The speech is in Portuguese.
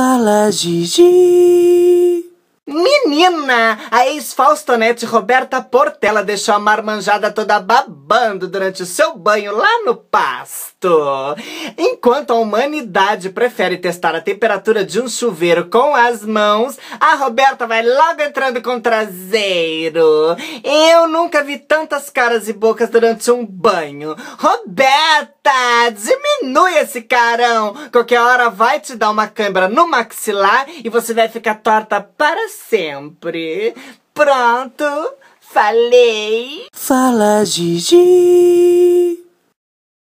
fala Gigi. Menina, a ex-Faustonete Roberta Portela deixou a marmanjada toda babando durante o seu banho lá no pasto. Enquanto a humanidade prefere testar a temperatura de um chuveiro com as mãos, a Roberta vai logo entrando com o traseiro. Eu nunca vi tantas caras e bocas durante um banho. Roberta! Tá, diminui esse carão! Qualquer hora vai te dar uma câimbra no maxilar e você vai ficar torta para sempre. Pronto, falei. Fala, Gigi.